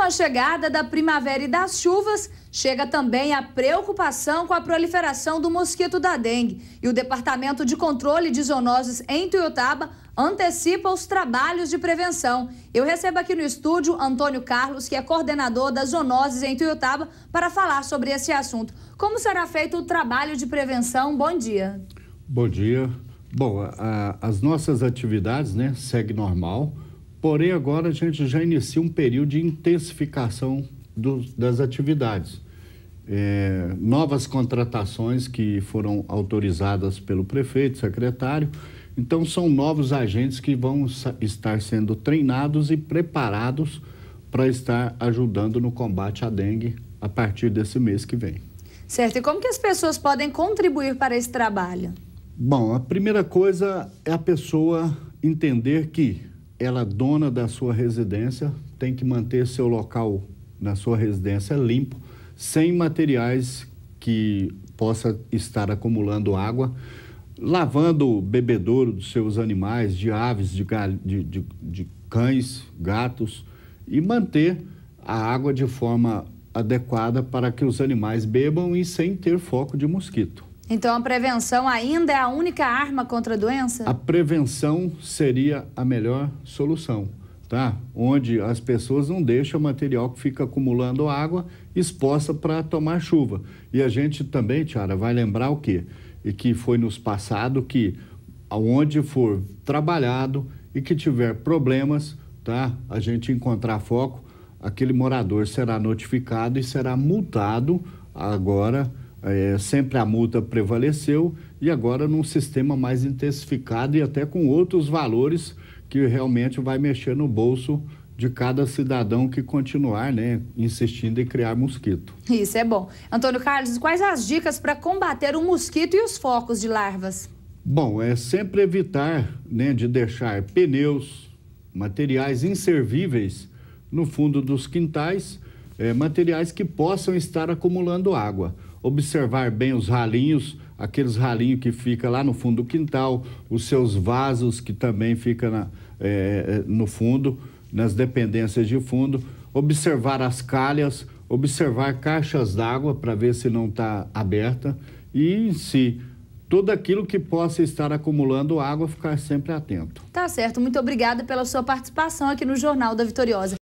Com a chegada da primavera e das chuvas, chega também a preocupação com a proliferação do mosquito da dengue. E o Departamento de Controle de Zoonoses em Tuiutaba antecipa os trabalhos de prevenção. Eu recebo aqui no estúdio Antônio Carlos, que é coordenador das zoonoses em Tuiutaba, para falar sobre esse assunto. Como será feito o trabalho de prevenção? Bom dia. Bom dia. Bom, a, a, as nossas atividades né, seguem normal. Porém, agora a gente já inicia um período de intensificação do, das atividades. É, novas contratações que foram autorizadas pelo prefeito, secretário. Então, são novos agentes que vão estar sendo treinados e preparados para estar ajudando no combate à dengue a partir desse mês que vem. Certo. E como que as pessoas podem contribuir para esse trabalho? Bom, a primeira coisa é a pessoa entender que ela é dona da sua residência tem que manter seu local na sua residência limpo, sem materiais que possa estar acumulando água, lavando o bebedouro dos seus animais, de aves, de, de, de, de cães, gatos, e manter a água de forma adequada para que os animais bebam e sem ter foco de mosquito. Então a prevenção ainda é a única arma contra a doença? A prevenção seria a melhor solução, tá? Onde as pessoas não deixam o material que fica acumulando água exposta para tomar chuva. E a gente também, Tiara, vai lembrar o quê? E que foi nos passado que aonde for trabalhado e que tiver problemas, tá? A gente encontrar foco, aquele morador será notificado e será multado agora é, sempre a multa prevaleceu e agora num sistema mais intensificado e até com outros valores que realmente vai mexer no bolso de cada cidadão que continuar né, insistindo em criar mosquito. Isso é bom. Antônio Carlos, quais as dicas para combater o mosquito e os focos de larvas? Bom, é sempre evitar né, de deixar pneus, materiais inservíveis no fundo dos quintais, é, materiais que possam estar acumulando água observar bem os ralinhos, aqueles ralinhos que fica lá no fundo do quintal, os seus vasos que também fica na, é, no fundo, nas dependências de fundo, observar as calhas, observar caixas d'água para ver se não está aberta e em si tudo aquilo que possa estar acumulando água, ficar sempre atento. Tá certo. Muito obrigada pela sua participação aqui no Jornal da Vitoriosa.